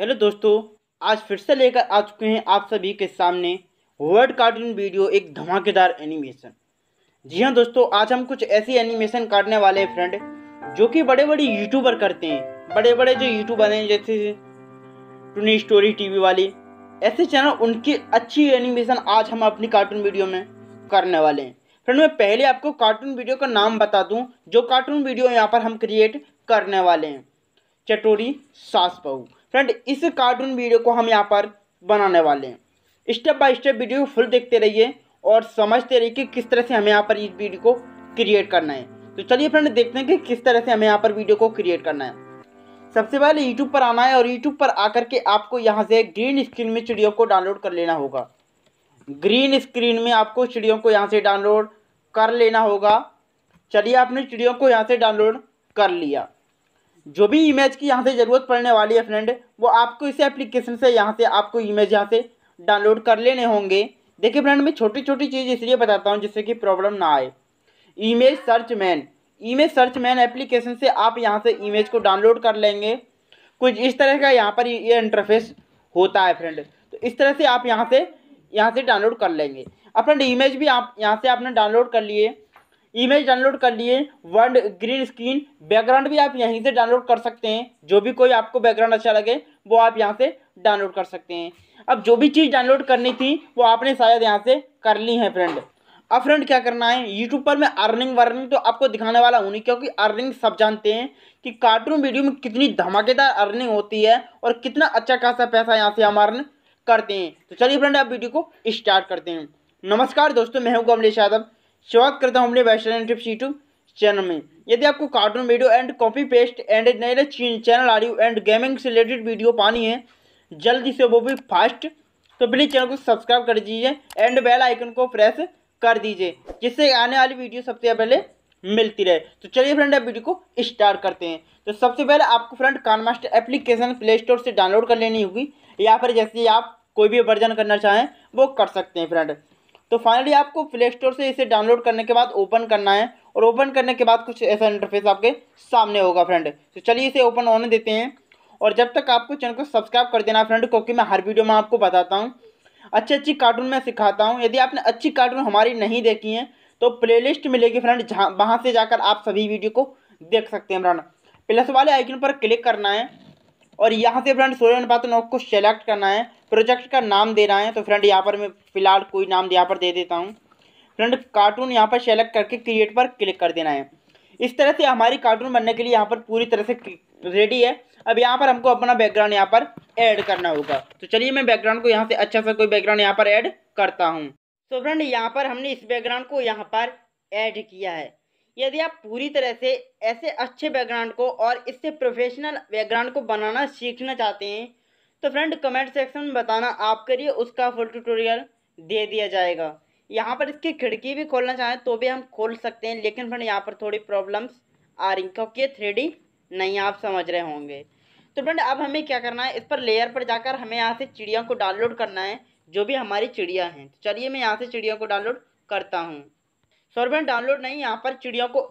hello दोस्तों आज फिर से लेकर आ चुके हैं आप सभी के सामने वर्ड कार्टून वीडियो एक धमाकेदार एनिमेशन जी हाँ दोस्तों आज हम कुछ ऐसी एनिमेशन काटने वाले हैं फ्रेंड जो कि बड़े बड़े यूट्यूबर करते हैं बड़े बड़े जो यूट्यूबर हैं जैसे टूनी स्टोरी टीवी वाली ऐसे चैनल उनकी अच्छी एनिमेशन आज हम अपनी कार्टून वीडियो में करने वाले हैं फ्रेंड मैं पहले आपको कार्टून वीडियो का नाम बता दूँ जो कार्टून वीडियो यहाँ पर हम क्रिएट करने वाले हैं चटोरी सास बहू फ्रेंड इस कार्टून वीडियो को हम यहाँ पर बनाने वाले हैं step by step video full देखते रहिए और समझते रहिए कि किस तरह से हमें यहाँ पर इस वीडियो को क्रिएट करना है तो चलिए फ्रेंड देखते हैं कि किस तरह से हमें यहाँ पर वीडियो को क्रिएट करना है सबसे पहले यूट्यूब पर आना है और यूट्यूब पर आकर के आपको यहाँ से ग्रीन स्क्रीन में चिड़ियों को डाउनलोड कर लेना होगा ग्रीन स्क्रीन में आपको चिड़ियों को यहाँ से डाउनलोड कर लेना होगा चलिए आपने चिड़ियों को यहाँ से डाउनलोड कर लिया जो भी इमेज की यहाँ से ज़रूरत पड़ने वाली है फ्रेंड वो आपको इस एप्लीकेशन से यहाँ से आपको इमेज यहाँ से डाउनलोड कर लेने होंगे देखिए फ्रेंड मैं छोटी छोटी चीज़ इसलिए बताता हूँ जिससे कि प्रॉब्लम ना आए image search man image search man application से आप यहाँ से इमेज को डाउनलोड कर लेंगे कुछ इस तरह का यहाँ पर ये इंटरफेस होता है फ्रेंड तो इस तरह से आप यहाँ से यहाँ से डाउनलोड कर लेंगे अपना इमेज भी आप यहाँ से आपने डाउनलोड कर लिए इमेज डाउनलोड कर लिए वर्ल्ड ग्रीन स्क्रीन बैकग्राउंड भी आप यहीं से डाउनलोड कर सकते हैं जो भी कोई आपको बैकग्राउंड अच्छा लगे वो आप यहाँ से डाउनलोड कर सकते हैं अब जो भी चीज़ डाउनलोड करनी थी वो आपने शायद यहाँ से कर ली है फ्रेंड अब फ्रेंड क्या करना है यूट्यूब पर मैं अर्निंग वर्निंग तो आपको दिखाने वाला हूँ नहीं क्योंकि अर्निंग सब जानते हैं कि कार्टून वीडियो में कितनी धमाकेदार अर्निंग होती है और कितना अच्छा खासा पैसा यहाँ से हम अर्न करते हैं तो चलिए फ्रेंड आप वीडियो को स्टार्ट करते हैं नमस्कार दोस्तों मैं हूँ कमलेश यादव स्वागत करता हूँ अपने वेस्टर्न टिप्स यूट्यूब चैनल में यदि आपको cartoon video and copy paste and नए नए चैनल हो एंड गेमिंग से रिलेटेड वीडियो पानी है जल्दी से वो भी फास्ट तो प्लीज़ चैनल को सब्सक्राइब कर दीजिए एंड बेल आइकन को प्रेस कर दीजिए जिससे आने वाली वीडियो सबसे पहले मिलती रहे तो चलिए फ्रेंड आप वीडियो को स्टार्ट करते हैं तो सबसे पहले आपको friend KineMaster application Play Store से डाउनलोड कर लेनी होगी या फिर जैसे आप कोई भी वर्जन करना चाहें वो कर सकते हैं फ्रेंड तो फाइनली आपको प्ले स्टोर से इसे डाउनलोड करने के बाद ओपन करना है और ओपन करने के बाद कुछ ऐसा इंटरफेस आपके सामने होगा फ्रेंड तो चलिए इसे ओपन होने देते हैं और जब तक आपको चैनल को सब्सक्राइब कर देना फ्रेंड क्योंकि मैं हर वीडियो में आपको बताता हूँ अच्छी अच्छी कार्टून मैं सिखाता हूँ यदि आपने अच्छी कार्टून हमारी नहीं देखी है तो प्ले मिलेगी फ्रेंड जहाँ वहाँ से जाकर आप सभी वीडियो को देख सकते हैं फ्रेंड प्लस वाले आइकन पर क्लिक करना है और यहाँ से फ्रेंड सोलह अनुपात नौ को सेलेक्ट करना है प्रोजेक्ट का नाम देना है तो फ्रेंड यहाँ पर मैं फ़िलहाल कोई नाम यहाँ पर दे देता हूँ फ्रेंड कार्टून यहाँ पर सेलेक्ट करके क्रिएट पर क्लिक कर देना है इस तरह से हमारी कार्टून बनने के लिए यहाँ पर पूरी तरह से रेडी है अब यहाँ पर हमको अपना बैकग्राउंड यहाँ पर ऐड करना होगा तो चलिए मैं बैकग्राउंड को यहाँ से अच्छा सा कोई बैकग्राउंड यहाँ पर ऐड करता हूँ तो फ्रेंड यहाँ पर हमने इस बैकग्राउंड को यहाँ पर ऐड किया है यदि आप पूरी तरह से ऐसे अच्छे बैकग्राउंड को और इससे प्रोफेशनल बैकग्राउंड को बनाना सीखना चाहते हैं तो फ्रेंड कमेंट सेक्शन में बताना आप करिए उसका फुल ट्यूटोरियल दे दिया जाएगा यहाँ पर इसकी खिड़की भी खोलना चाहें तो भी हम खोल सकते हैं लेकिन फ्रेंड यहाँ पर थोड़ी प्रॉब्लम्स आ रही क्योंकि थ्री नहीं आप समझ रहे होंगे तो फ्रेंड अब हमें क्या करना है इस पर लेयर पर जाकर हमें यहाँ से चिड़िया को डाउनलोड करना है जो भी हमारी चिड़िया हैं तो चलिए मैं यहाँ से चिड़िया को डाउनलोड करता हूँ सॉरी फ्रेंड डाउनलोड नहीं यहाँ पर चिड़िया को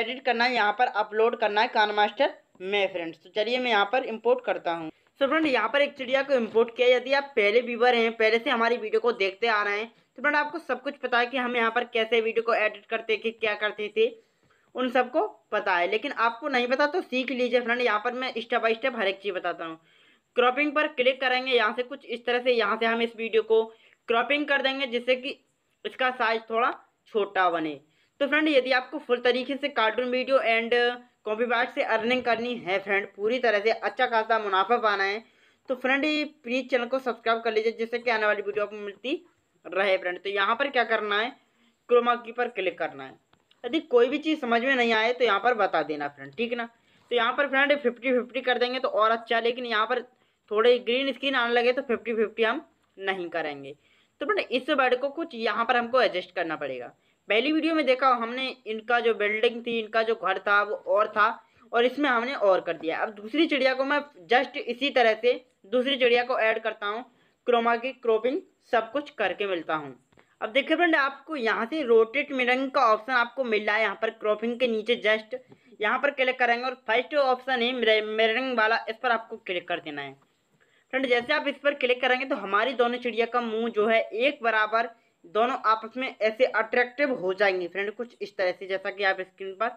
एडिट करना है यहाँ पर अपलोड करना है कान मास्टर में फ्रेंड्स तो चलिए मैं यहाँ पर इम्पोर्ट करता हूँ सो फ्रेंड यहाँ पर एक चिड़िया को इम्पोर्ट किया यदि आप पहले व्यूवर हैं पहले से हमारी वीडियो को देखते आ रहे हैं तो फ्रेंड आपको सब कुछ पता है कि हम यहाँ पर कैसे वीडियो को एडिट करते थे क्या करते थे उन सबको पता है लेकिन आपको नहीं पता तो सीख लीजिए फ्रेंड यहाँ पर मैं स्टेप बाई स्टेप हर एक चीज़ बताता हूँ क्रॉपिंग पर क्लिक करेंगे यहाँ से कुछ इस तरह से यहाँ से हम इस वीडियो को क्रॉपिंग कर देंगे जिससे कि इसका साइज थोड़ा छोटा बने तो फ्रेंड यदि आपको फुल तरीके से cartoon video and copy bite से अर्निंग करनी है फ्रेंड पूरी तरह से अच्छा खासा मुनाफा पाना है तो फ्रेंड ये प्लीज़ चैनल को सब्सक्राइब कर लीजिए जिससे कि आने वाली वीडियो आपको मिलती रहे फ्रेंड तो यहाँ पर क्या करना है क्रोमा की पर क्लिक करना है यदि कोई भी चीज़ समझ में नहीं आए तो यहाँ पर बता देना फ्रेंड ठीक ना तो यहाँ पर फ्रेंड फिफ्टी फिफ्टी कर देंगे तो और अच्छा लेकिन यहाँ पर थोड़े ग्रीन स्क्रीन आने लगे तो फिफ्टी फिफ्टी हम नहीं करेंगे तो फ्रेंड इस वर्ड को कुछ यहाँ पर हमको एडजस्ट करना पड़ेगा पहली वीडियो में देखा हमने इनका जो बिल्डिंग थी इनका जो घर था वो और था और इसमें हमने और कर दिया अब दूसरी चिड़िया को मैं जस्ट इसी तरह से दूसरी चिड़िया को ऐड करता हूँ क्रोमा की क्रोपिंग सब कुछ करके मिलता हूँ अब देखिए फ्रेंड आपको यहाँ से रोटेट मिरंग का ऑप्शन आपको मिल रहा है यहाँ पर क्रॉपिंग के नीचे जस्ट यहाँ पर क्लिक करेंगे और फर्स्ट ऑप्शन है मिरंग वाला इस पर आपको क्लिक कर देना है फ्रेंड जैसे आप इस पर क्लिक करेंगे तो हमारी दोनों चिड़िया का मुंह जो है एक बराबर दोनों आपस में ऐसे अट्रैक्टिव हो जाएंगे फ्रेंड कुछ इस तरह से जैसा कि आप स्क्रीन पर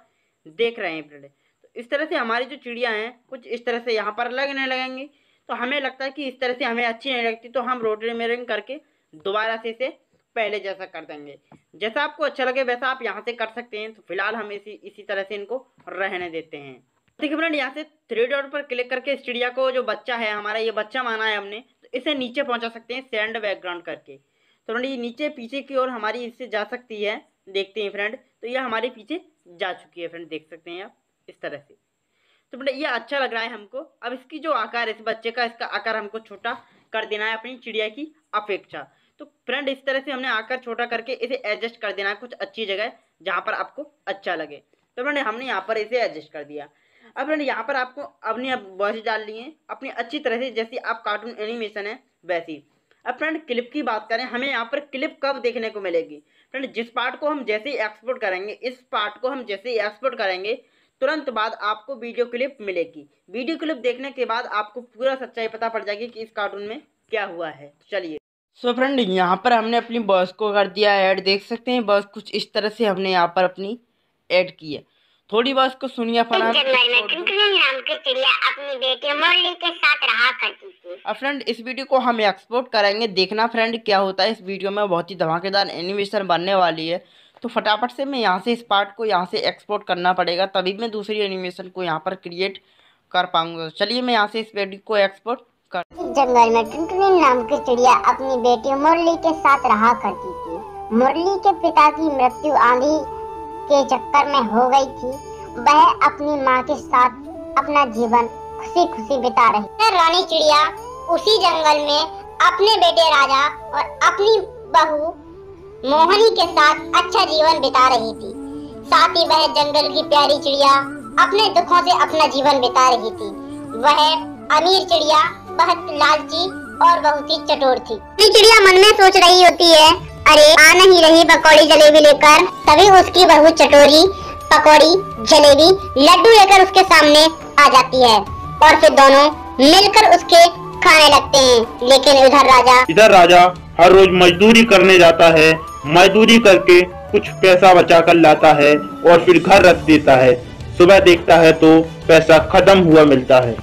देख रहे हैं फ्रेंड तो इस तरह से हमारी जो चिड़िया हैं कुछ इस तरह से यहाँ पर लगने लगेंगी तो हमें लगता है कि इस तरह से हमें अच्छी नहीं लगती तो हम रोड रिमेरिंग करके दोबारा से इसे पहले जैसा कर देंगे जैसा आपको अच्छा लगे वैसा आप यहाँ से कर सकते हैं तो फिलहाल हम इसी इसी तरह से इनको रहने देते हैं देखिए फ्रेंड यहाँ से थ्री डॉट पर क्लिक करके इस चिड़िया को जो बच्चा है हमारा ये बच्चा माना है हमने तो इसे नीचे पहुँचा सकते हैं सैंड बैकग्राउंड करके तो फ्रेंड ये नीचे पीछे की ओर हमारी इससे जा सकती है देखते हैं फ्रेंड तो ये हमारे पीछे जा चुकी है फ्रेंड देख सकते हैं आप इस तरह से तो फ्रेंड ये अच्छा लग रहा है हमको अब इसकी जो आकार है इस बच्चे का इसका आकार हमको छोटा कर देना है अपनी चिड़िया की अपेक्षा तो फ्रेंड इस तरह से हमने आकार छोटा करके इसे एडजस्ट कर देना है कुछ अच्छी जगह जहाँ पर आपको अच्छा लगे तो फ्रेंड हमने यहाँ पर इसे एडजस्ट कर दिया अब फ्रेंड यहाँ पर आपको अपनी वॉइस डाल लिए अपनी अच्छी तरह से जैसी आप कार्टून एनिमेशन है वैसी अब फ्रेंड क्लिप की बात करें हमें यहाँ पर क्लिप कब देखने को मिलेगी फ्रेंड जिस पार्ट को हम जैसे ही एक्सपोर्ट करेंगे इस पार्ट को हम जैसे ही एक्सपोर्ट करेंगे तुरंत बाद आपको वीडियो क्लिप मिलेगी वीडियो क्लिप देखने के बाद आपको पूरा सच्चाई पता पड़ जाएगी कि इस कार्टून में क्या हुआ है चलिए सो फ्रेंड यहाँ पर हमने अपनी बॉस को कर दिया ऐड देख सकते हैं बॉस कुछ इस तरह से हमने यहाँ पर अपनी ऐड की है थोड़ी बॉस को सुनिया फरहान की चिड़िया अपनी बेटी मुरली के साथ रहा करती थी अब फ्रेंड इस वीडियो को हम एक्सपोर्ट करेंगे देखना फ्रेंड क्या होता है इस वीडियो में बहुत ही धमाकेदार एनिमेशन बनने वाली है तो फटाफट से मैं यहाँ से इस पार्ट को यहाँ से एक्सपोर्ट करना पड़ेगा तभी मैं दूसरी एनिमेशन को यहाँ पर क्रिएट कर पाऊंगा चलिए मैं यहाँ से इस वीडियो को एक्सपोर्ट कर जंगल में टुनटुनी नाम की चिड़िया अपनी बेटी मुरली के साथ रहा करती थी मुरली के पिता की मृत्यु आंधी के चक्कर में हो गई थी वह अपनी माँ के साथ अपना जीवन खुशी खुशी बिता रही रानी चिड़िया उसी जंगल में अपने बेटे राजा और अपनी बहू मोहनी के साथ अच्छा जीवन बिता रही थी साथ ही वह जंगल की प्यारी चिड़िया अपने दुखों से अपना जीवन बिता रही थी वह अमीर चिड़िया बहुत लालची और बहुत ही चटोर थी चिड़िया मन में सोच रही होती है अरे आ नहीं रही पकौड़ी जलेबी लेकर तभी उसकी बहू चटोरी पकौड़ी जलेबी लड्डू लेकर उसके सामने आ जाती है और फिर दोनों मिलकर उसके खाने लगते हैं लेकिन इधर राजा इधर राजा हर रोज मजदूरी करने जाता है मजदूरी करके कुछ पैसा बचा कर लाता है और फिर घर रख देता है सुबह देखता है तो पैसा खत्म हुआ मिलता है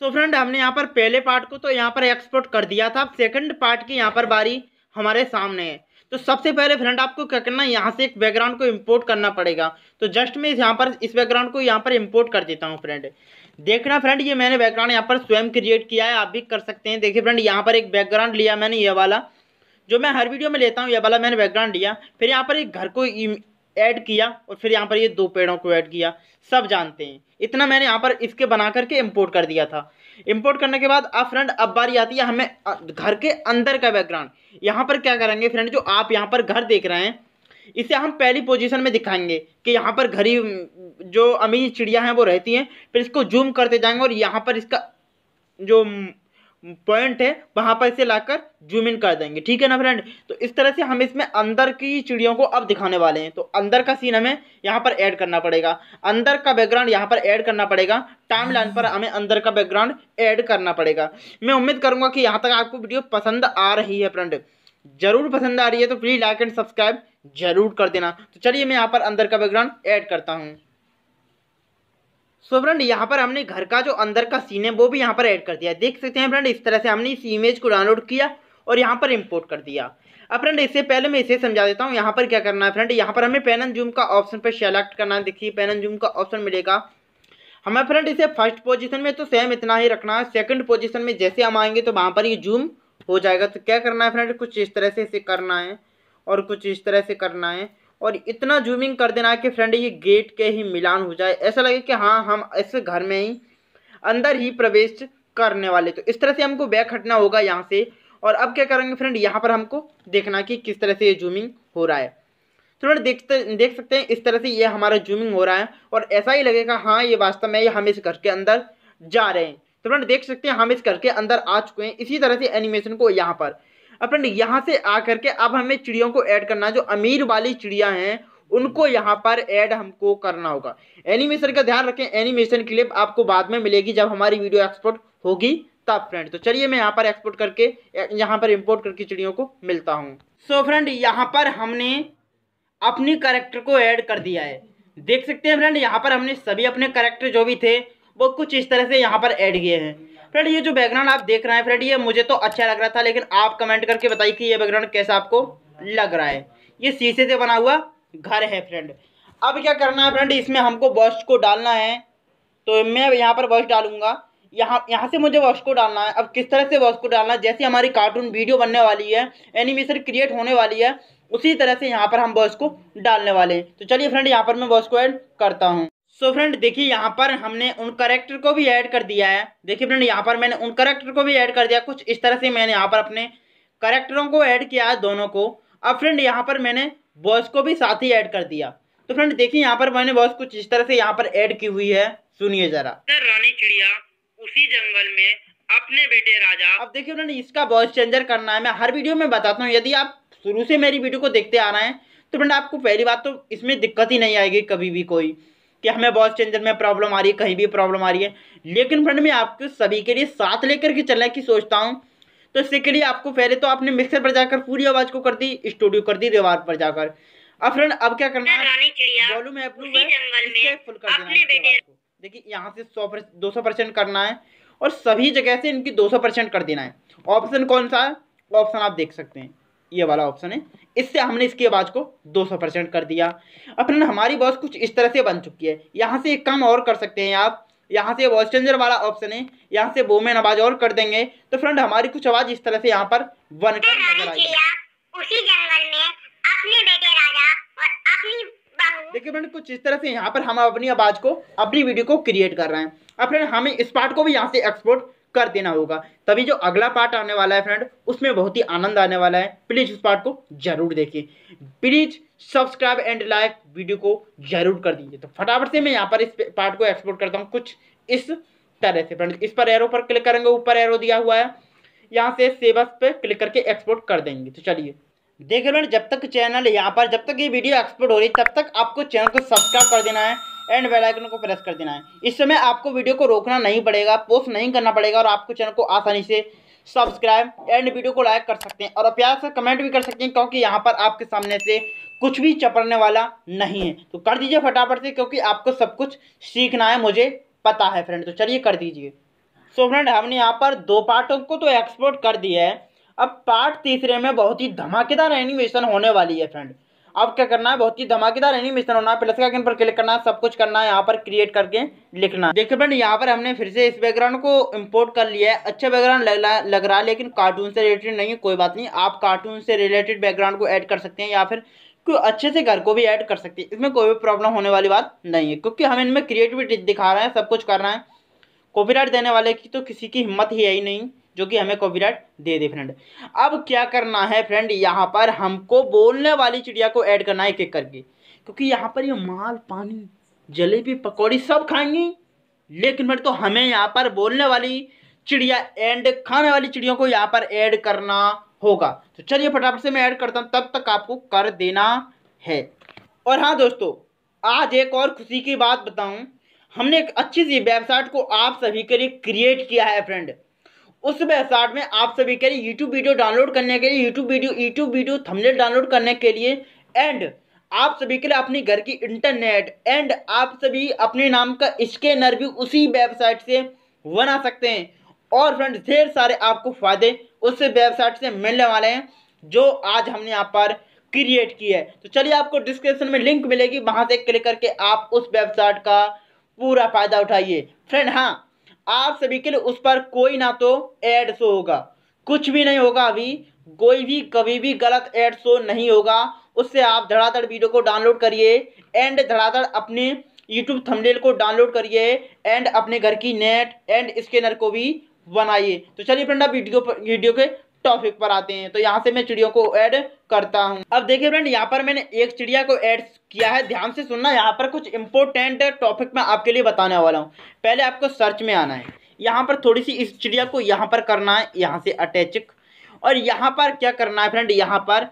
तो फ्रेंड हमने यहाँ पर पहले पार्ट को तो यहाँ पर एक्सपोर्ट कर दिया था सेकंड पार्ट की यहाँ पर बारी हमारे सामने है तो सबसे पहले फ्रेंड आपको क्या करना है यहाँ से एक बैकग्राउंड को इम्पोर्ट करना पड़ेगा तो जस्ट मैं यहाँ पर इस बैकग्राउंड को यहाँ पर इम्पोर्ट कर देता हूँ फ्रेंड देखना फ्रेंड ये मैंने बैकग्राउंड यहाँ पर स्वयं क्रिएट किया है आप भी कर सकते हैं देखिए फ्रेंड यहाँ पर एक बैकग्राउंड लिया मैंने ये वाला जो मैं हर वीडियो में लेता हूँ ये वाला मैंने बैकग्राउंड लिया फिर यहाँ पर एक घर को ऐड किया और फिर यहाँ पर ये दो पेड़ों को ऐड किया सब जानते हैं इतना मैंने यहाँ पर इसके बना करके इम्पोर्ट कर दिया था इंपोर्ट करने के बाद अब फ्रेंड अब बारी आती है हमें घर के अंदर का बैकग्राउंड यहाँ पर क्या करेंगे फ्रेंड जो आप यहाँ पर घर देख रहे हैं इसे हम पहली पोजीशन में दिखाएंगे कि यहाँ पर घरी जो अमीर चिड़िया हैं वो रहती हैं फिर इसको जूम करते जाएंगे और यहाँ पर इसका जो पॉइंट है वहाँ पर इसे लाकर जूम इन कर देंगे ठीक है ना फ्रेंड तो इस तरह से हम इसमें अंदर की चिड़ियों को अब दिखाने वाले हैं तो अंदर का सीन हमें यहाँ पर ऐड करना पड़ेगा अंदर का बैकग्राउंड यहाँ पर ऐड करना पड़ेगा टाइम लाइन पर हमें अंदर का बैकग्राउंड ऐड करना पड़ेगा मैं उम्मीद करूँगा कि यहाँ तक आपको वीडियो पसंद आ रही है फ्रेंड जरूर पसंद आ रही है तो प्लीज़ लाइक एंड सब्सक्राइब जरूर कर देना तो चलिए मैं यहाँ पर अंदर का बैकग्राउंड ऐड करता हूँ सो फ्रेंड यहाँ पर हमने घर का जो अंदर का सीन है वो भी यहाँ पर ऐड कर दिया देख सकते हैं फ्रेंड इस तरह से हमने इस इमेज को डाउनलोड किया और यहाँ पर इम्पोर्ट कर दिया अब फ्रेंड इससे पहले मैं इसे समझा देता हूँ यहाँ पर क्या करना है फ्रेंड यहाँ पर हमें पेन एंड जूम का ऑप्शन पर सेलेक्ट करना है देखिए पेन एंड जूम का ऑप्शन मिलेगा हमें फ्रेंड इसे फर्स्ट पोजिशन में तो सेम इतना ही रखना है सेकंड पोजिशन में जैसे हम आएंगे तो वहाँ पर ये जूम हो जाएगा तो क्या करना है फ्रेंड कुछ इस तरह से इसे करना है और कुछ इस तरह से करना है और इतना जूमिंग कर देना है कि फ्रेंड ये गेट के ही मिलान हो जाए ऐसा लगे कि हाँ हम इस घर में ही अंदर ही प्रवेश करने वाले तो इस तरह से हमको बैक हटना होगा यहाँ से और अब क्या करेंगे फ्रेंड यहाँ पर हमको देखना कि किस तरह से ये जूमिंग हो रहा है तो फ्रेंड देखते देख सकते हैं इस तरह से ये हमारा जूमिंग हो रहा है और ऐसा ही लगेगा हाँ ये वास्तव में ये हम इस घर के अंदर जा रहे हैं तो फ्रेंड देख सकते हैं हम इस घर के अंदर आ चुके हैं इसी तरह से एनिमेशन को यहाँ पर अब फ्रेंड यहाँ से आ करके अब हमें चिड़ियों को ऐड करना है जो अमीर वाली चिड़िया हैं उनको यहाँ पर ऐड हमको करना होगा एनिमेशन का ध्यान रखें एनिमेशन क्लिप आपको बाद में मिलेगी जब हमारी वीडियो एक्सपोर्ट होगी तब फ्रेंड तो चलिए मैं यहाँ पर एक्सपोर्ट करके यहाँ पर इम्पोर्ट करके चिड़ियों को मिलता हूँ सो फ्रेंड यहाँ पर हमने अपनी करेक्टर को ऐड कर दिया है देख सकते हैं फ्रेंड यहाँ पर हमने सभी अपने करेक्टर जो भी थे वो कुछ इस तरह से यहाँ पर ऐड किए हैं फ्रेंड ये जो बैकग्राउंड आप देख रहे हैं फ्रेंड ये मुझे तो अच्छा लग रहा था लेकिन आप कमेंट करके बताइए कि ये बैकग्राउंड कैसा आपको लग रहा है ये शीशे से बना हुआ घर है फ्रेंड अब क्या करना है फ्रेंड इसमें हमको बस्ट को डालना है तो मैं यहाँ पर बस्ट डालूंगा यहाँ यहाँ से मुझे वॉश को डालना है अब किस तरह से वॉश को डालना है जैसे हमारी कार्टून वीडियो बनने वाली है एनिमेशन क्रिएट होने वाली है उसी तरह से यहाँ पर हम वॉश को डालने वाले हैं तो चलिए फ्रेंड यहाँ पर मैं वॉश को ऐड करता हूँ सो so फ्रेंड देखिए यहाँ पर हमने उन करेक्टर को भी ऐड कर दिया है देखिए फ्रेंड यहाँ पर मैंने उन करेक्टर को भी ऐड कर दिया कुछ इस तरह से मैंने यहाँ पर अपने करेक्टरों को ऐड किया है दोनों को अब फ्रेंड यहाँ पर मैंने बॉस को भी साथ ही ऐड कर दिया तो फ्रेंड देखिए यहाँ पर मैंने बॉस कुछ इस तरह से यहाँ पर ऐड की हुई है सुनिए जरा रानी चिड़िया उसी जंगल में अपने बेटे राजा अब देखिए उन्होंने इसका वॉइस चेंजर करना है मैं हर वीडियो में बताता हूँ यदि आप शुरू से मेरी वीडियो को देखते आ रहे हैं तो फ्रेंड आपको पहली बात तो इसमें दिक्कत ही नहीं आएगी कभी भी कोई कि हमें वॉइस चेंजर में प्रॉब्लम आ रही है कहीं भी प्रॉब्लम आ रही है लेकिन फ्रेंड मैं आपको सभी के लिए साथ लेकर के चलने की सोचता हूँ तो इससे के लिए आपको पहले तो आपने मिक्सर पर जाकर पूरी आवाज़ को कर दी स्टूडियो कर दी दीवार पर जाकर अब फ्रेंड अब क्या करना है वॉल्यूम है जंगल में फुल देखिए यहाँ से सौ दो सौ परसेंट करना है और सभी जगह से इनकी दो सौ परसेंट कर देना है ऑप्शन कौन सा है ऑप्शन आप देख सकते हैं ये वाला ऑप्शन है इससे हमने इसकी आवाज़ को दो सौ परसेंट कर दिया अब हमारी बॉस कुछ इस तरह से बन चुकी है यहाँ से एक काम और कर सकते हैं आप यहाँ से वॉइस चेंजर वाला ऑप्शन है यहाँ से वोमेन आवाज़ और कर देंगे तो फ्रेंड हमारी कुछ आवाज़ इस तरह से यहाँ पर वन कर नजर आएगी देखिए फ्रेंड कुछ इस तरह से यहाँ पर हम अपनी आवाज़ को अपनी वीडियो को क्रिएट कर रहे हैं अब फ्रेंड हमें इस पार्ट को भी यहाँ से एक्सपोर्ट कर देना होगा तभी जो अगला पार्ट आने वाला है फ्रेंड उसमें बहुत ही आनंद आने वाला है प्लीज़ उस पार्ट को जरूर देखिए please subscribe and like video को जरूर कर दीजिए तो फटाफट से मैं यहाँ पर इस पार्ट को एक्सपोर्ट करता हूँ कुछ इस तरह से फ्रेंड इस पर एरो पर क्लिक करेंगे ऊपर एरो दिया हुआ है यहाँ से सेवस पे क्लिक करके एक्सपोर्ट कर देंगे तो चलिए देख लो जब तक चैनल यहाँ पर जब तक ये वीडियो एक्सपोर्ट हो रही है तब तक आपको चैनल को सब्सक्राइब कर देना है एंड बेल आइकन को प्रेस कर देना है इस समय आपको वीडियो को रोकना नहीं पड़ेगा पोस्ट नहीं करना पड़ेगा और आपको चैनल को आसानी से सब्सक्राइब एंड वीडियो को लाइक कर सकते हैं और प्यार से कमेंट भी कर सकते हैं क्योंकि यहाँ पर आपके सामने से कुछ भी चपड़ने वाला नहीं है तो कर दीजिए फटाफट से क्योंकि आपको सब कुछ सीखना है मुझे पता है फ्रेंड तो चलिए कर दीजिए सो फ्रेंड हमने यहाँ पर दो पार्टों को तो एक्सपोर्ट कर दिया है अब पार्ट तीसरे में बहुत ही धमाकेदार एनिमेशन होने वाली है फ्रेंड अब क्या करना है बहुत ही धमाकेदार एनिमेशन होना है प्लस का पर क्लिक करना है सब कुछ करना है यहाँ पर क्रिएट करके लिखना है देखिए फ्रेंड यहाँ पर हमने फिर से इस बैकग्राउंड को इम्पोर्ट कर लिया है अच्छा बैकग्राउंड लग, लग रहा है लेकिन कार्टून से रिलेटेड नहीं है कोई बात नहीं आप कार्टून से रिलेटेड बैकग्राउंड को ऐड कर सकते हैं या फिर कोई अच्छे से घर को भी ऐड कर सकते हैं इसमें कोई भी प्रॉब्लम होने वाली बात नहीं है क्योंकि हम इनमें क्रिएटिविटी दिखा रहे हैं सब कुछ कर रहे हैं कॉपी देने वाले की तो किसी की हिम्मत ही है ही नहीं जो कि हमें कॉपीराइट दे दे फ्रेंड अब क्या करना है फ्रेंड यहाँ पर हमको बोलने वाली चिड़िया को ऐड करना है एक एक करके क्योंकि यहाँ पर ये माल पानी जलेबी पकौड़ी सब खाएंगी लेकिन फिर तो हमें यहाँ पर बोलने वाली चिड़िया एंड खाने वाली चिड़ियों को यहाँ पर ऐड करना होगा तो चलिए फटाफट से मैं ऐड करता हूँ तब तक आपको कर देना है और हाँ दोस्तों आज एक और खुशी की बात बताऊँ हमने एक अच्छी सी वेबसाइट को आप सभी के लिए क्रिएट किया है फ्रेंड उस वेबसाइट में आप सभी के लिए यूट्यूब वीडियो डाउनलोड करने के लिए YouTube video YouTube video thumbnail download करने के लिए एंड आप सभी के लिए अपने घर की इंटरनेट एंड आप सभी अपने नाम का स्कैनर भी उसी वेबसाइट से बना सकते हैं और फ्रेंड ढेर सारे आपको फ़ायदे उस वेबसाइट से मिलने वाले हैं जो आज हमने यहाँ पर क्रिएट की है तो चलिए आपको डिस्क्रिप्शन में लिंक मिलेगी वहाँ से क्लिक करके आप उस वेबसाइट का पूरा फ़ायदा उठाइए फ्रेंड हाँ आप सभी के लिए उस पर कोई ना तो एड शो होगा कुछ भी नहीं होगा अभी कोई भी कभी भी गलत एड शो नहीं होगा उससे आप धड़ाधड़ वीडियो को डाउनलोड करिए एंड धड़ाधड़ अपने यूट्यूब थंबनेल को डाउनलोड करिए एंड अपने घर की नेट एंड स्कैनर को भी बनाइए तो चलिए फ्रेंड आप वीडियो वीडियो के टॉपिक पर आते हैं तो यहाँ से मैं चिड़ियों को ऐड करता हूँ अब देखिए फ्रेंड यहाँ पर मैंने एक चिड़िया को ऐड किया है ध्यान से सुनना यहाँ पर कुछ इंपोर्टेंट टॉपिक मैं आपके लिए बताने वाला हूँ पहले आपको सर्च में आना है यहाँ पर थोड़ी सी इस चिड़िया को यहाँ पर करना है यहाँ से अटैच और यहाँ पर क्या करना है फ्रेंड यहाँ पर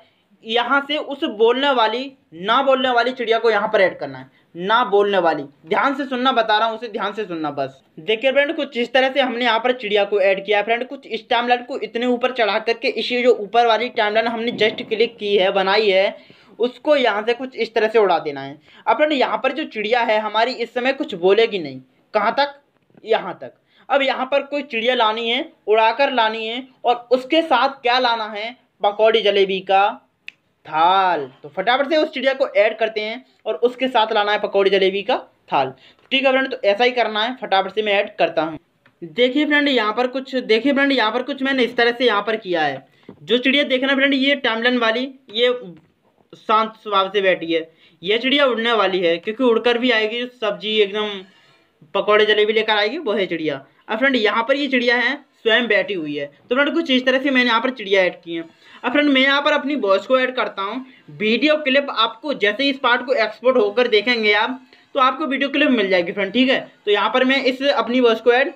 यहाँ से उस बोलने वाली ना बोलने वाली चिड़िया को यहाँ पर ऐड करना है ना बोलने वाली ध्यान से सुनना बता रहा हूँ उसे ध्यान से सुनना बस देखिए फ्रेंड कुछ इस तरह से हमने यहाँ पर चिड़िया को ऐड किया है फ्रेंड कुछ इस टाइम लाइन को इतने ऊपर चढ़ा करके इसी जो ऊपर वाली टाइम लाइन हमने जस्ट क्लिक की है बनाई है उसको यहाँ से कुछ इस तरह से उड़ा देना है अब फ्रेंड यहाँ पर जो चिड़िया है हमारी इस समय कुछ बोलेगी नहीं कहाँ तक यहाँ तक अब यहाँ पर कोई चिड़िया लानी है उड़ा लानी है और उसके साथ क्या लाना है पकौड़ी जलेबी का थाल तो फटाफट से उस चिड़िया को ऐड करते हैं और उसके साथ लाना है पकौड़ी जलेबी का थाल ठीक है फ्रेंड तो ऐसा ही करना है फटाफट से मैं ऐड करता हूँ देखिए फ्रेंड यहाँ पर कुछ देखिए फ्रेंड यहाँ पर कुछ मैंने इस तरह से यहाँ पर किया है जो चिड़िया देखना फ्रेंड ये टैमलन वाली ये शांत स्वभाव से बैठी है ये चिड़िया उड़ने वाली है क्योंकि उड़कर भी आएगी जो सब्जी एकदम पकौड़े जलेबी लेकर आएगी वो है चिड़िया अब फ्रेंड यहाँ पर ये चिड़िया है स्वयं बैठी हुई है तो फ्रेंड कुछ इस तरह से मैंने यहाँ पर चिड़िया ऐड की है अब फ्रेंड मैं यहाँ पर अपनी वॉइस को ऐड करता हूँ वीडियो क्लिप आपको जैसे इस पार्ट को एक्सपोर्ट होकर देखेंगे आप तो आपको वीडियो क्लिप मिल जाएगी फ्रेंड ठीक है तो यहाँ पर मैं इस अपनी वॉइस को ऐड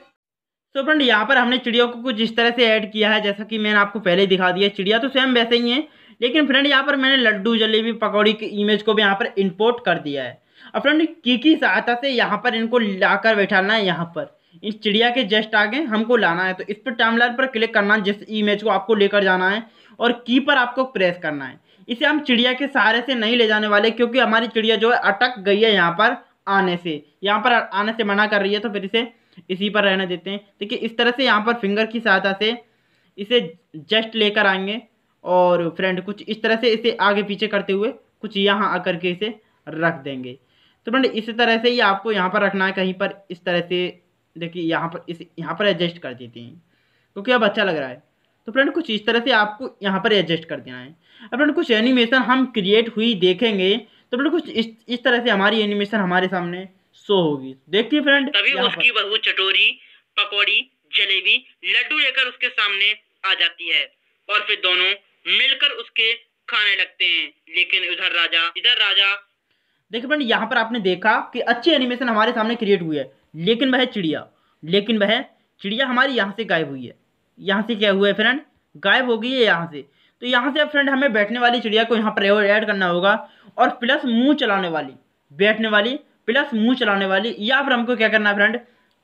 तो फ्रेंड यहाँ पर हमने चिड़ियों को कुछ इस तरह से ऐड किया है जैसा कि मैंने आपको पहले दिखा दिया चिड़िया तो स्वयं वैसे ही है लेकिन फ्रेंड यहाँ पर मैंने लड्डू जलेबी पकौड़ी की इमेज को भी यहाँ पर इंपोर्ट कर दिया है अब फ्रेंड की की सहायता से यहाँ पर इनको लाकर बैठाना है यहाँ पर इस चिड़िया के जस्ट आगे हमको लाना है तो इस पर टाइमलाइन पर क्लिक करना है जिस इमेज को आपको लेकर जाना है और की पर आपको प्रेस करना है इसे हम चिड़िया के सहारे से नहीं ले जाने वाले क्योंकि हमारी चिड़िया जो है अटक गई है यहाँ पर आने से यहाँ पर आने से मना कर रही है तो फिर इसे इसी पर रहने देते हैं देखिए इस तरह से यहाँ पर फिंगर की सहायता से इसे जस्ट लेकर आएंगे और फ्रेंड कुछ इस तरह से इसे आगे पीछे करते हुए कुछ यहाँ आकर के इसे रख देंगे तो फ्रेंड इसी तरह से ही आपको यहाँ पर रखना है कहीं पर इस तरह से देखिए यहाँ पर इस यहाँ पर एडजस्ट कर देते हैं तो क्योंकि अब अच्छा लग रहा है तो फ्रेंड कुछ इस तरह से आपको यहाँ पर एडजस्ट कर देना है अब फ्रेंड कुछ एनिमेशन हम क्रिएट हुई देखेंगे तो फ्रेंड कुछ इस इस तरह से हमारी एनिमेशन हमारे सामने शो होगी देखिए फ्रेंड तभी उसकी बहु चटोरी पकौड़ी जलेबी लड्डू लेकर उसके सामने आ जाती है और फिर दोनों मिलकर उसके खाने लगते हैं लेकिन उधर राजा इधर राजा देखिए फ्रेंड यहाँ पर आपने देखा कि अच्छी एनिमेशन हमारे सामने क्रिएट हुई है लेकिन वह चिड़िया लेकिन वह चिड़िया हमारी यहाँ से गायब हुई है यहाँ से क्या हुआ है फ्रेंड गायब हो गई है यहाँ से तो यहाँ से अब फ्रेंड हमें बैठने वाली चिड़िया को यहाँ पर ऐड करना होगा और प्लस मुंह चलाने वाली बैठने वाली प्लस मुंह चलाने वाली या फिर हमको क्या करना है फ्रेंड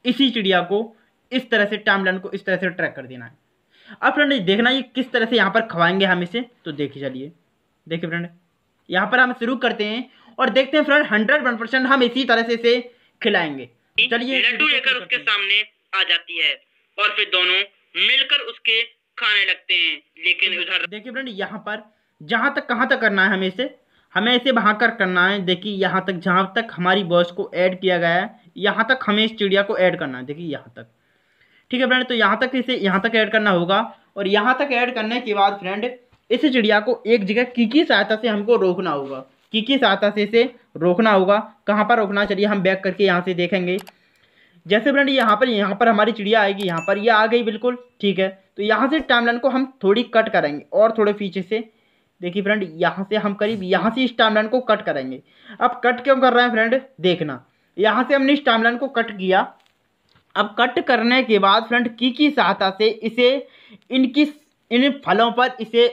इसी चिड़िया को इस तरह से टाइमलाइन को इस तरह से ट्रैक कर देना है अब फ्रेंड देखना ये किस तरह से यहाँ पर खवाएंगे हम इसे तो देखिए चलिए देखिए फ्रेंड यहाँ पर हम शुरू करते हैं और देखते हैं फ्रेंड हंड्रेड वन परसेंट हम इसी तरह से इसे खिलाएंगे चलिए लड्डू लेकर उसके सामने आ जाती है और फिर दोनों मिलकर उसके खाने लगते हैं लेकिन उधर देखिए फ्रेंड यहाँ पर जहाँ तक कहाँ तक करना है हमें इसे हमें इसे वहाँ कर करना है देखिए यहाँ तक जहाँ तक हमारी बॉस को ऐड किया गया है यहाँ तक हमें इस चिड़िया को ऐड करना है देखिए यहाँ तक ठीक है फ्रेंड तो यहाँ तक इसे यहाँ तक ऐड करना होगा और यहाँ तक ऐड करने के बाद फ्रेंड इस चिड़िया को एक जगह की की सहायता से हमको रोकना होगा कि किस आता से इसे रोकना होगा कहाँ पर रोकना चलिए हम बैक करके यहाँ से देखेंगे जैसे फ्रेंड यहाँ पर यहाँ पर हमारी चिड़िया आएगी यहाँ पर ये यह आ गई बिल्कुल ठीक है तो यहाँ से टाइमलाइन को हम थोड़ी कट करेंगे और थोड़े पीछे से देखिए फ्रेंड यहाँ से हम करीब यहाँ से इस टाइमलाइन को कट करेंगे अब कट क्यों कर रहे हैं फ्रेंड देखना यहाँ से हमने इस टाइमलाइन को कट किया अब कट करने के बाद फ्रेंड की की सहायता से इसे इनकी इन फलों पर इसे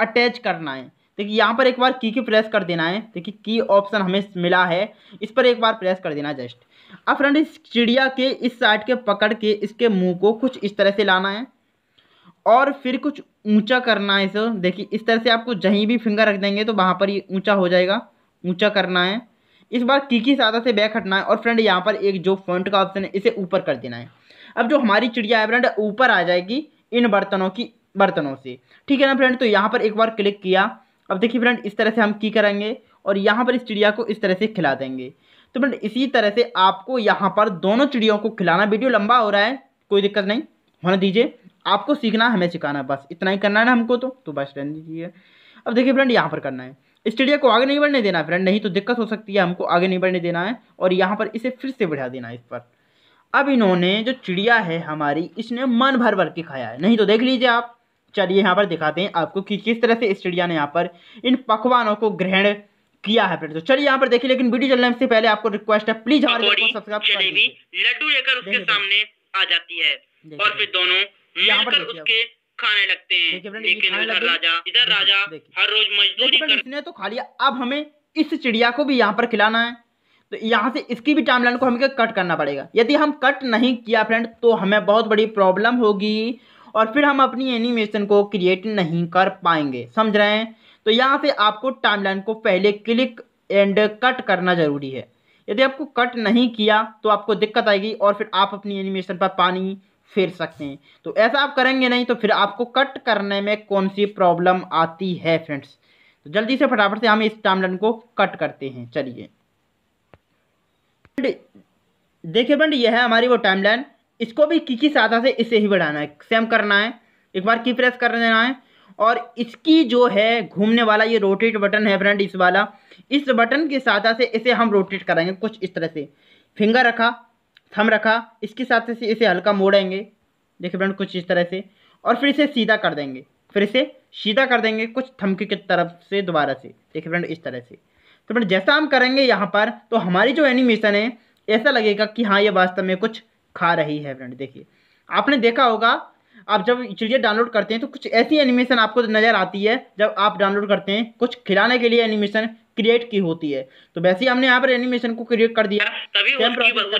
अटैच करना है देखिए यहाँ पर एक बार की की प्रेस कर देना है देखिए की ऑप्शन हमें मिला है इस पर एक बार प्रेस कर देना जस्ट अब फ्रेंड इस चिड़िया के इस साइड के पकड़ के इसके मुंह को कुछ इस तरह से लाना है और फिर कुछ ऊंचा करना है इसे देखिए इस तरह से आपको जहीं भी फिंगर रख देंगे तो वहाँ पर ये ऊंचा हो जाएगा ऊंचा करना है इस बार की की सादा से बैक हटना है और फ्रेंड यहाँ पर एक जो फ्रंट का ऑप्शन है इसे ऊपर कर देना है अब जो हमारी चिड़िया है फ्रेंड ऊपर आ जाएगी इन बर्तनों की बर्तनों से ठीक है ना फ्रेंड तो यहाँ पर एक बार क्लिक किया अब देखिए फ्रेंड इस तरह से हम की करेंगे और यहाँ पर इस चिड़िया को इस तरह से खिला देंगे तो फ्रेंड इसी तरह से आपको यहाँ पर दोनों चिड़ियों को खिलाना वीडियो लंबा हो रहा है कोई दिक्कत नहीं होने दीजिए आपको सीखना हमें सिखाना बस इतना ही करना है ना हमको तो तो बस रहने दीजिए अब देखिए फ्रेंड यहाँ पर करना है इस चिड़िया को आगे नहीं बढ़ने देना है फ्रेंड नहीं तो दिक्कत हो सकती है हमको आगे नहीं बढ़ने देना है और यहाँ पर इसे फिर से बढ़ा देना है इस पर अब इन्होंने जो चिड़िया है हमारी इसने मन भर भर के खाया है नहीं तो देख लीजिए आप चलिए यहाँ पर दिखाते हैं आपको कि किस तरह से स्टेडिया ने यहाँ पर इन पकवानों को ग्रहण किया है तो चलिए यहाँ पर देखिए लेकिन वीडियो चलने से पहले आपको रिक्वेस्ट है प्लीज हमारे लड्डू लेकर उसके सामने आ जाती है और फिर दोनों यहाँ पर उसके खाने लगते हैं लेकिन इधर राजा इधर राजा हर रोज मजदूरी कर इसने तो खा अब हमें इस चिड़िया को भी यहाँ पर खिलाना है तो यहाँ से इसकी भी टाइमलाइन को हमें कट करना पड़ेगा यदि हम कट नहीं किया फ्रेंड तो हमें बहुत बड़ी प्रॉब्लम होगी और फिर हम अपनी एनिमेशन को क्रिएट नहीं कर पाएंगे समझ रहे हैं तो यहाँ से आपको टाइमलाइन को पहले क्लिक एंड कट करना ज़रूरी है यदि आपको कट नहीं किया तो आपको दिक्कत आएगी और फिर आप अपनी एनिमेशन पर पानी फेर सकते हैं तो ऐसा आप करेंगे नहीं तो फिर आपको कट करने में कौन सी प्रॉब्लम आती है फ्रेंड्स तो जल्दी से फटाफट से हम इस टाइमलाइन को कट करते हैं चलिए देखिए फ्रेंड यह है हमारी वो टाइमलाइन इसको भी की की सहायता से इसे ही बढ़ाना है सेम करना है एक बार की प्रेस कर देना है और इसकी जो है घूमने वाला ये रोटेट बटन है फ्रेंड इस वाला इस बटन की सहायता से इसे हम रोटेट कराएंगे कुछ इस तरह से फिंगर रखा थम रखा इसकी साथ से इसे हल्का मोड़ेंगे देखिए फ्रेंड कुछ इस तरह से और फिर इसे सीधा कर देंगे फिर इसे सीधा कर देंगे कुछ थमके की तरफ से दोबारा से देखिए फ्रेंड इस तरह से तो फ्रेंड जैसा हम करेंगे यहाँ पर तो हमारी जो एनिमेशन है ऐसा लगेगा कि हाँ ये वास्तव में कुछ खा रही है फ्रेंड देखिए आपने देखा होगा आप जब चिड़िया डाउनलोड करते हैं तो कुछ ऐसी एनिमेशन आपको नज़र आती है जब आप डाउनलोड करते हैं कुछ खिलाने के लिए एनिमेशन क्रिएट की होती है तो वैसे ही हमने यहाँ पर एनिमेशन को क्रिएट कर दिया तभी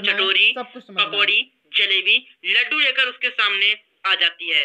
चटोरी सब कुछ पकौड़ी जलेबी लड्डू लेकर उसके सामने आ जाती है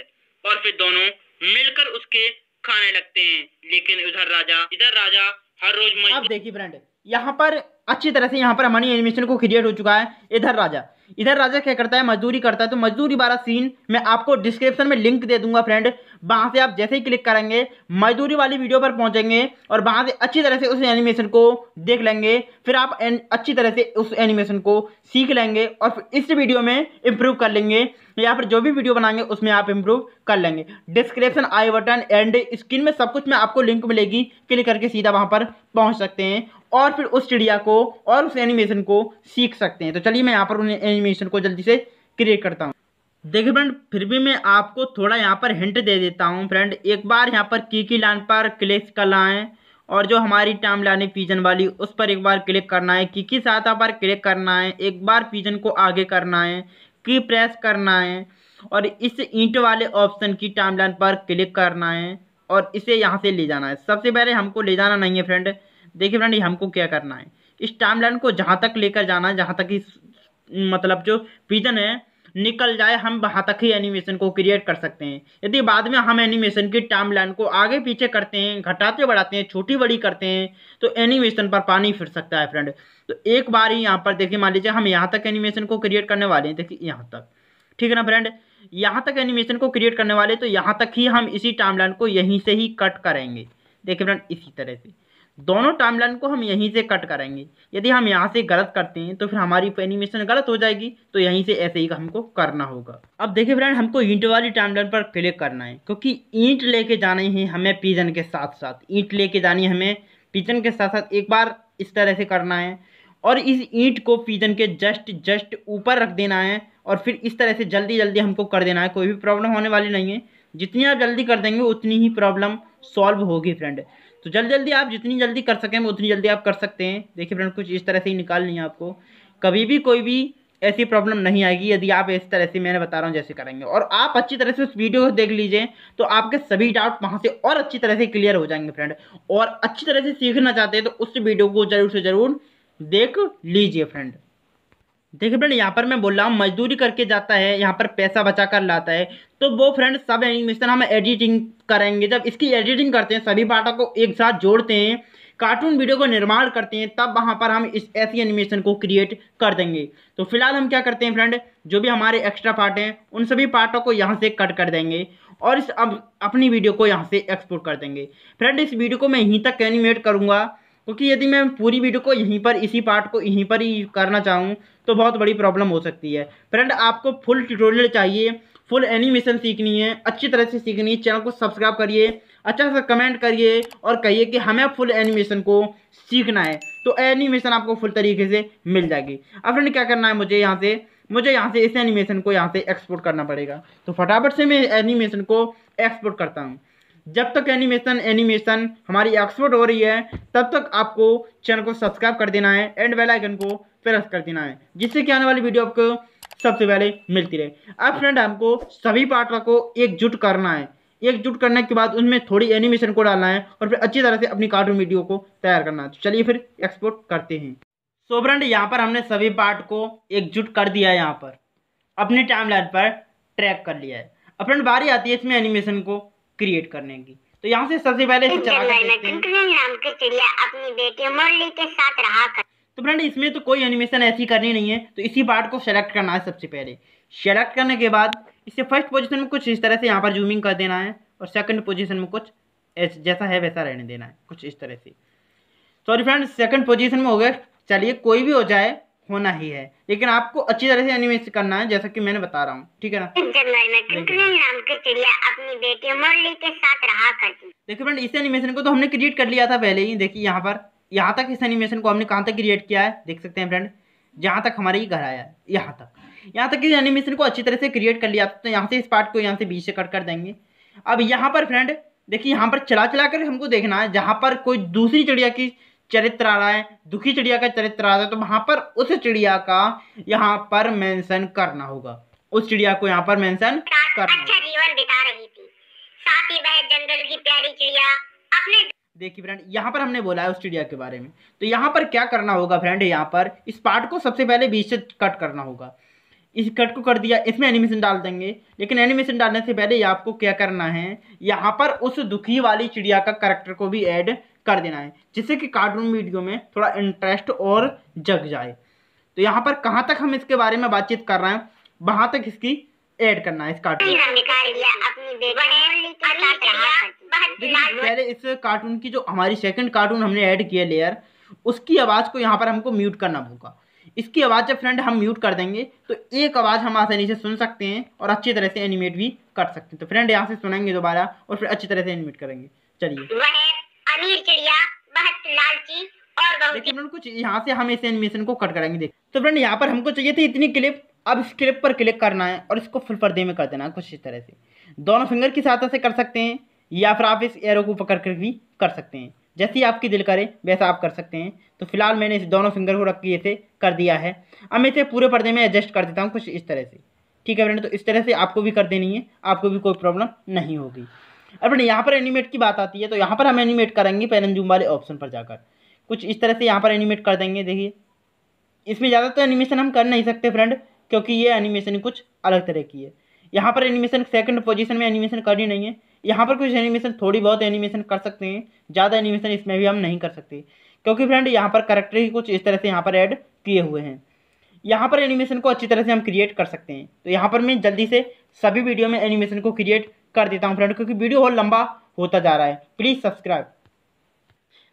और फिर दोनों मिलकर उसके खाने लगते हैं लेकिन उधर राजा इधर राजा हर रोज आप देखिए फ्रेंड यहाँ पर अच्छी तरह से यहाँ पर मनी एनिमेशन को क्रिएट हो चुका है इधर राजा इधर राजा क्या करता है मजदूरी करता है तो मजदूरी वाला सीन मैं आपको डिस्क्रिप्शन में लिंक दे दूंगा फ्रेंड वहाँ से आप जैसे ही क्लिक करेंगे मजदूरी वाली वीडियो पर पहुँचेंगे और वहाँ से अच्छी तरह से उस एनिमेशन को देख लेंगे फिर आप अच्छी तरह से उस एनिमेशन को सीख लेंगे और इस वीडियो में इम्प्रूव कर लेंगे यहाँ पर जो भी वीडियो बनाएंगे उसमें आप इम्प्रूव कर लेंगे description I button end screen में सब कुछ में आपको लिंक मिलेगी क्लिक करके सीधा वहाँ पर पहुँच सकते हैं और फिर उस चिड़िया को और उस एनिमेशन को सीख सकते हैं तो चलिए मैं यहाँ पर उन एनिमेशन को जल्दी से क्रिएट करता हूँ देखिए फ्रेंड फिर भी मैं आपको थोड़ा यहाँ पर हिंट दे देता हूँ फ्रेंड एक बार यहाँ पर की की लाइन पर क्लिक कर लाएँ और जो हमारी टाइम लाइन है पीजन वाली उस पर एक बार क्लिक करना है की की साथ पर क्लिक करना है एक बार पीजन को आगे करना है की प्रेस करना है और इस ईंट वाले ऑप्शन की टाइम लाइन पर क्लिक करना है और इसे यहाँ से ले जाना है सबसे पहले हमको ले जाना नहीं है फ्रेंड देखिए फ्रेंड हमको क्या करना है इस टाइम लाइन को जहाँ तक लेकर जाना है जहाँ तक इस मतलब जो पिजन है निकल जाए हम वहाँ तक ही एनिमेशन को क्रिएट कर सकते हैं यदि बाद में हम एनिमेशन की टाइम लाइन को आगे पीछे करते हैं घटाते बढ़ाते हैं छोटी बड़ी करते हैं तो एनिमेशन पर पानी फिर सकता है फ्रेंड तो एक बार ही यहाँ पर देखिए मान लीजिए हम यहाँ तक एनिमेशन को क्रिएट करने वाले हैं देखिए यहाँ तक ठीक है ना फ्रेंड यहाँ तक एनिमेशन को क्रिएट करने वाले तो यहाँ तक ही हम इसी टाइम लाइन को यहीं से ही कट करेंगे देखिए फ्रेंड इसी तरह से दोनों टाइमलाइन को हम यहीं से कट करेंगे यदि हम यहाँ से गलत करते हैं तो फिर हमारी एनिमेशन गलत हो जाएगी तो यहीं से ऐसे ही हमको करना होगा अब देखिए फ्रेंड हमको ईंट वाली टाइमलाइन पर क्लिक करना है क्योंकि ईंट लेके जाने हैं हमें पिजन के साथ साथ ईंट लेके जानी है हमें पिजन के साथ साथ एक बार इस तरह से करना है और इस ईंट को पिजन के जस्ट जस्ट ऊपर रख देना है और फिर इस तरह से जल्दी जल्दी हमको कर देना है कोई भी प्रॉब्लम होने वाली नहीं है जितनी आप जल्दी कर देंगे उतनी ही प्रॉब्लम सॉल्व होगी फ्रेंड तो जल्दी जल्दी आप जितनी जल्दी कर सकें उतनी जल्दी आप कर सकते हैं देखिए फ्रेंड कुछ इस तरह से ही निकालनी लिया आपको कभी भी कोई भी ऐसी प्रॉब्लम नहीं आएगी यदि आप इस तरह से मैंने बता रहा हूँ जैसे करेंगे और आप अच्छी तरह से उस वीडियो को देख लीजिए तो आपके सभी डाउट वहाँ से और अच्छी तरह से क्लियर हो जाएंगे फ्रेंड और अच्छी तरह से सीखना चाहते हैं तो उस वीडियो को जरूर से ज़रूर देख लीजिए फ्रेंड देखिए फ्रेंड यहाँ पर मैं बोल रहा हूँ मजदूरी करके जाता है यहाँ पर पैसा बचा कर लाता है तो वो फ्रेंड सब एनिमेशन हम एडिटिंग करेंगे जब इसकी एडिटिंग करते हैं सभी पार्टों को एक साथ जोड़ते हैं कार्टून वीडियो को निर्माण करते हैं तब वहाँ पर हम इस ऐसी एनिमेशन को क्रिएट कर देंगे तो फिलहाल हम क्या करते हैं फ्रेंड जो भी हमारे एक्स्ट्रा पार्ट हैं उन सभी पार्टों को यहाँ से कट कर देंगे और इस अब अपनी वीडियो को यहाँ से एक्सपोर्ट कर देंगे फ्रेंड इस वीडियो को मैं यहीं तक एनिमेट करूँगा क्योंकि यदि मैं पूरी वीडियो को यहीं पर इसी पार्ट को यहीं पर ही करना चाहूँ तो बहुत बड़ी प्रॉब्लम हो सकती है फ्रेंड आपको फुल ट्यूटोरियल चाहिए फुल एनिमेशन सीखनी है अच्छी तरह से सीखनी है चैनल को सब्सक्राइब करिए अच्छा सा कमेंट करिए और कहिए कि हमें फुल एनिमेशन को सीखना है तो एनिमेशन आपको फुल तरीके से मिल जाएगी अब फ्रेंड क्या करना है मुझे यहाँ से मुझे यहाँ से इस एनिमेशन को यहाँ से एक्सपोर्ट करना पड़ेगा तो फटाफट से मैं एनिमेशन को एक्सपोर्ट करता हूँ जब तक एनिमेशन एनिमेशन हमारी एक्सपोर्ट हो रही है तब तक आपको चैनल को सब्सक्राइब कर देना है एंड बेल आइकन को प्रेस कर देना है जिससे कि आने वाली वीडियो आपको सबसे पहले मिलती रहे अब फ्रेंड हमको सभी पार्ट को एकजुट करना है एकजुट करने के बाद उनमें थोड़ी एनिमेशन को डालना है और फिर अच्छी तरह से अपनी कार्टून वीडियो को तैयार करना है चलिए फिर एक्सपोर्ट करते हैं सो फ्रेंड यहाँ पर हमने सभी पार्ट को एकजुट कर दिया है यहाँ पर अपने टाइम लाइन पर ट्रैक कर लिया है अब फ्रेंड बारी आती है इसमें एनिमेशन को क्रिएट करने की तो यहाँ से सबसे पहले इसे चला कर देखते हैं तो फ्रेंड इसमें तो कोई एनिमेशन ऐसी करनी नहीं है तो इसी पार्ट को सेलेक्ट करना है सबसे पहले सेलेक्ट करने के बाद इसे फर्स्ट पोजिशन में कुछ इस तरह से यहाँ पर जूमिंग कर देना है और सेकंड पोजीशन में कुछ जैसा है वैसा रहने देना है कुछ इस तरह से सॉरी फ्रेंड सेकंड पोजीशन में हो गया चलिए कोई भी हो जाए होना ही है लेकिन आपको अच्छी तरह से एनिमेट करना है जैसा कि मैंने बता रहा हूँ ठीक है ना देखिए फ्रेंड इस एनिमेशन को तो हमने क्रिएट कर लिया था पहले ही देखिए यहाँ पर यहाँ तक इस एनिमेशन को हमने कहाँ तक क्रिएट किया है देख सकते हैं फ्रेंड जहाँ तक हमारे ही घर आया है यहाँ तक यहाँ तक इस एनिमेशन को अच्छी तरह से क्रिएट कर लिया तो यहाँ से इस पार्ट को यहाँ से बीच से कट कर देंगे अब यहाँ पर फ्रेंड देखिए यहाँ पर चला चला कर हमको देखना है जहाँ पर कोई दूसरी चिड़िया की चरित्र आ रहा है दुखी चिड़िया का चरित्र आ रहा है तो वहाँ पर उस चिड़िया का यहाँ पर मेंशन करना होगा उस चिड़िया को यहाँ पर मेंशन करना अच्छा जीवन बिता रही थी साथ ही वह जंगल की प्यारी चिड़िया अपने देखिए फ्रेंड यहाँ पर हमने बोला है उस चिड़िया के बारे में तो यहाँ पर क्या करना होगा फ्रेंड यहाँ पर इस पार्ट को सबसे पहले बीच से कट करना होगा इस कट को कर दिया इसमें एनिमेशन डाल देंगे लेकिन एनिमेशन डालने से पहले आपको क्या करना है यहाँ पर उस दुखी वाली चिड़िया का करेक्टर को भी ऐड कर देना है जिससे कि कार्टून वीडियो में थोड़ा इंटरेस्ट और जग जाए तो यहाँ पर कहाँ तक हम इसके बारे में बातचीत कर रहे हैं वहाँ तक इसकी ऐड करना है इस कार्टून पहले इस कार्टून की जो हमारी सेकंड कार्टून हमने ऐड किया लेयर उसकी आवाज़ को यहाँ पर हमको म्यूट करना होगा इसकी आवाज़ जब फ्रेंड हम म्यूट कर देंगे तो एक आवाज़ हम आसानी से सुन सकते हैं और अच्छी तरह से एनिमेट भी कर सकते हैं तो फ्रेंड यहाँ से सुनेंगे दोबारा और फिर अच्छी तरह से एनिमेट करेंगे चलिए अमीर चिड़िया बहुत लालची और देखिए फ्रेंड कुछ यहाँ से हम इस एनिमेशन को कट करेंगे देख तो फ्रेंड यहाँ पर हमको चाहिए थी इतनी क्लिप अब इस क्लिप पर क्लिक करना है और इसको फुल पर्दे में कर देना है कुछ इस तरह से दोनों फिंगर की सहायता से कर सकते हैं या फिर आप इस एरो को पकड़ कर भी कर सकते हैं जैसे ही आपकी दिल करे वैसा आप कर सकते हैं तो फिलहाल मैंने इस दोनों फिंगर को रख के इसे कर दिया है अब मैं इसे पूरे पर्दे में एडजस्ट कर देता हूँ कुछ इस तरह से ठीक है फ्रेंड तो इस तरह से आपको भी कर देनी है आपको भी कोई प्रॉब्लम नहीं होगी अब यहाँ पर एनिमेट की बात आती है तो यहाँ पर हम एनिमेट करेंगे पेन जूम वाले ऑप्शन पर जाकर कुछ इस तरह से यहाँ पर एनिमेट कर देंगे देखिए इसमें ज़्यादा तो एनिमेशन हम कर नहीं सकते फ्रेंड क्योंकि ये एनिमेशन कुछ अलग तरह की है यहाँ पर एनिमेशन सेकंड पोजीशन में एनिमेशन कर ही नहीं है यहाँ पर कुछ एनिमेशन थोड़ी बहुत एनिमेशन कर सकते हैं ज़्यादा एनिमेशन इसमें भी हम नहीं कर सकते क्योंकि फ्रेंड यहाँ पर करेक्टर ही कुछ इस तरह से यहाँ पर ऐड किए हुए हैं यहाँ पर एनिमेशन को अच्छी तरह से हम क्रिएट कर सकते हैं तो यहाँ पर मैं जल्दी से सभी वीडियो में एनिमेशन को क्रिएट कर देता हूँ फ्रेंड क्योंकि वीडियो बहुत लंबा होता जा रहा है प्लीज़ सब्सक्राइब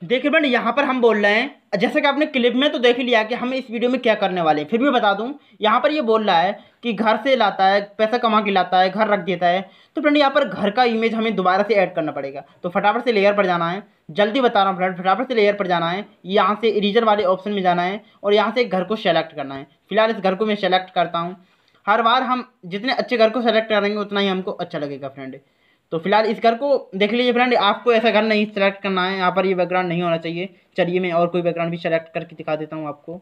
देखिए फ्रेंड यहाँ पर हम बोल रहे हैं जैसे कि आपने क्लिप में तो देख लिया कि हम इस वीडियो में क्या करने वाले हैं फिर भी बता दूँ यहाँ पर ये बोल रहा है कि घर से लाता है पैसा कमा के लाता है घर रख देता है तो फ्रेंड यहाँ पर घर का इमेज हमें दोबारा से ऐड करना पड़ेगा तो फटाफट से लेयर पर जाना है जल्दी बता रहा हूँ फ्रेंड फटाफट से लेयर पर जाना है यहाँ से इरेजर वाले ऑप्शन में जाना है और यहाँ से घर को सेलेक्ट करना है फिलहाल इस घर को मैं सेलेक्ट करता हूँ हर बार हम जितने अच्छे घर को सेलेक्ट करेंगे उतना ही हमको अच्छा लगेगा फ्रेंड तो फिलहाल इस घर को देख लीजिए फ्रेंड आपको ऐसा घर नहीं सेलेक्ट करना है यहाँ पर ये बैकग्राउंड नहीं होना चाहिए चलिए मैं और कोई बैकग्राउंड भी सेलेक्ट करके दिखा देता हूँ आपको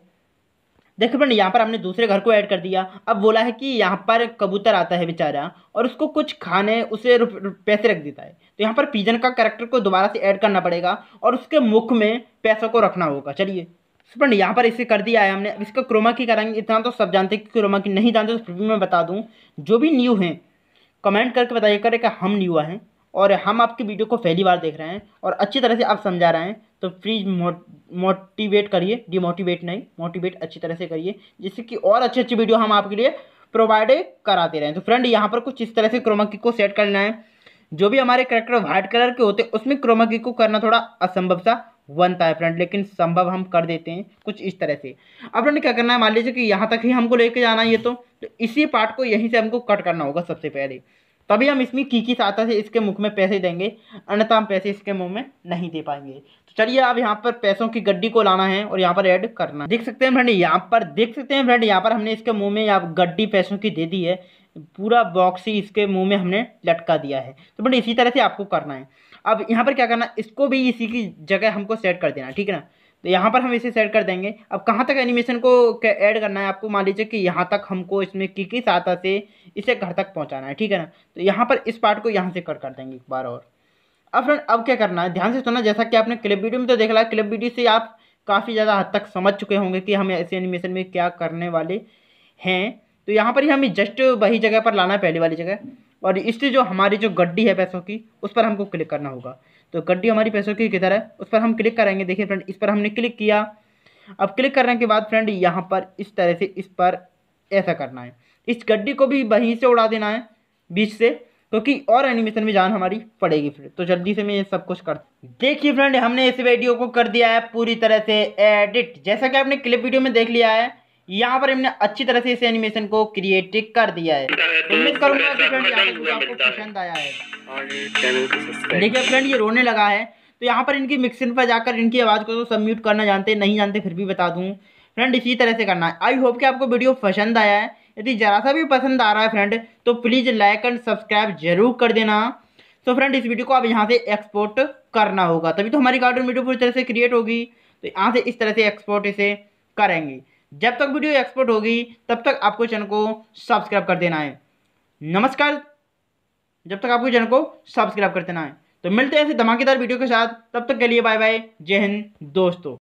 देखो फ्रेंड यहाँ पर हमने दूसरे घर को ऐड कर दिया अब बोला है कि यहाँ पर कबूतर आता है बेचारा और उसको कुछ खाने उसे पैसे रख देता है तो यहाँ पर पिजन का करेक्टर को दोबारा से ऐड करना पड़ेगा और उसके मुख में पैसों को रखना होगा चलिए फ्रेंड यहाँ पर इसे कर दिया है हमने अब इसका क्रोमा की कराएंगे इतना तो सब जानते हैं कि क्रोमा की नहीं जानते तो फिर भी मैं बता दूँ जो भी न्यू हैं कमेंट करके बताइए करें कि हम न्यू हैं और हम आपकी वीडियो को पहली बार देख रहे हैं और अच्छी तरह से आप समझा रहे हैं तो प्लीज़ मोटिवेट करिए डिमोटिवेट नहीं मोटिवेट अच्छी तरह से करिए जिससे कि और अच्छी अच्छी वीडियो हम आपके लिए प्रोवाइड कराते रहें तो फ्रेंड यहाँ पर कुछ इस तरह से क्रोमा की को सेट करना है जो भी हमारे करेक्टर व्हाइट कलर के होते हैं उसमें क्रोमा की को करना थोड़ा असंभव सा बनता है फ्रेंड लेकिन संभव हम कर देते हैं कुछ इस तरह से अब फ्रेंड क्या करना है मान लीजिए कि यहाँ तक ही हमको लेके जाना है ये तो, तो इसी पार्ट को यहीं से हमको कट करना होगा सबसे पहले तभी हम इसमें की की सहायता से इसके मुख में पैसे देंगे अन्यथा हम पैसे इसके मुंह में नहीं दे पाएंगे तो चलिए अब यहाँ पर पैसों की गड्डी को लाना है और यहाँ पर ऐड करना देख सकते हैं फ्रेंड यहाँ पर देख सकते हैं फ्रेंड यहाँ पर हमने इसके मुंह में यहाँ गड्डी पैसों की दे दी है पूरा बॉक्स ही इसके मुंह में हमने लटका दिया है तो फ्रेंड इसी तरह से आपको करना है अब यहाँ पर क्या करना इसको भी इसी की जगह हमको सेट कर देना ठीक है ना तो यहाँ पर हम इसे सेट कर देंगे अब कहाँ तक एनिमेशन को ऐड करना है आपको मान लीजिए कि यहाँ तक हमको इसमें की की सहायता से इसे घर तक पहुँचाना है ठीक है ना तो यहाँ पर इस पार्ट को यहाँ से कट कर देंगे एक बार और अब फ्रेंड अब क्या करना है ध्यान से सुनना जैसा कि आपने क्लिप वीडियो में तो देख ला क्लिप वीडियो से आप काफ़ी ज़्यादा हद तक समझ चुके होंगे कि हम ऐसे एनिमेशन में क्या करने वाले हैं तो यहाँ पर ही हमें जस्ट वही जगह पर लाना है पहली वाली जगह और इससे जो हमारी जो गड्डी है पैसों की उस पर हमको क्लिक करना होगा तो गड्डी हमारी पैसों की किधर है उस पर हम क्लिक करेंगे देखिए फ्रेंड इस पर हमने क्लिक किया अब क्लिक करने के बाद फ्रेंड यहाँ पर इस तरह से इस पर ऐसा करना है इस गड्डी को भी वहीं से उड़ा देना है बीच से क्योंकि तो और एनिमेशन में जान हमारी पड़ेगी फिर तो जल्दी से मैं ये सब कुछ कर देखिए फ्रेंड हमने इस वीडियो को कर दिया है पूरी तरह से एडिट जैसा कि आपने क्लिप वीडियो में देख लिया है यहाँ पर हमने अच्छी तरह से इस एनिमेशन को क्रिएट कर दिया है तो तो उम्मीद करूंगा कि फ्रेंड आपको पसंद आया है देखिए फ्रेंड ये रोने लगा है तो यहाँ पर इनकी मिक्सिन पर जाकर इनकी आवाज़ को तो सब म्यूट करना जानते नहीं जानते फिर भी बता दूँ फ्रेंड इसी तरह से करना है आई होप कि आपको वीडियो पसंद आया है यदि ज़रा सा भी पसंद आ रहा है फ्रेंड तो प्लीज़ लाइक एंड सब्सक्राइब जरूर कर देना तो फ्रेंड इस वीडियो को आप यहाँ से एक्सपोर्ट करना होगा तभी तो हमारी गार्डन वीडियो पूरी तरह से क्रिएट होगी तो यहाँ से इस तरह से एक्सपोर्ट इसे करेंगे जब तक वीडियो एक्सपोर्ट होगी तब तक आपको चैनल को सब्सक्राइब कर देना है नमस्कार जब तक आपको चैनल को सब्सक्राइब कर देना है तो मिलते हैं ऐसे धमाकेदार वीडियो के साथ तब तक के लिए बाय बाय जय हिंद दोस्तों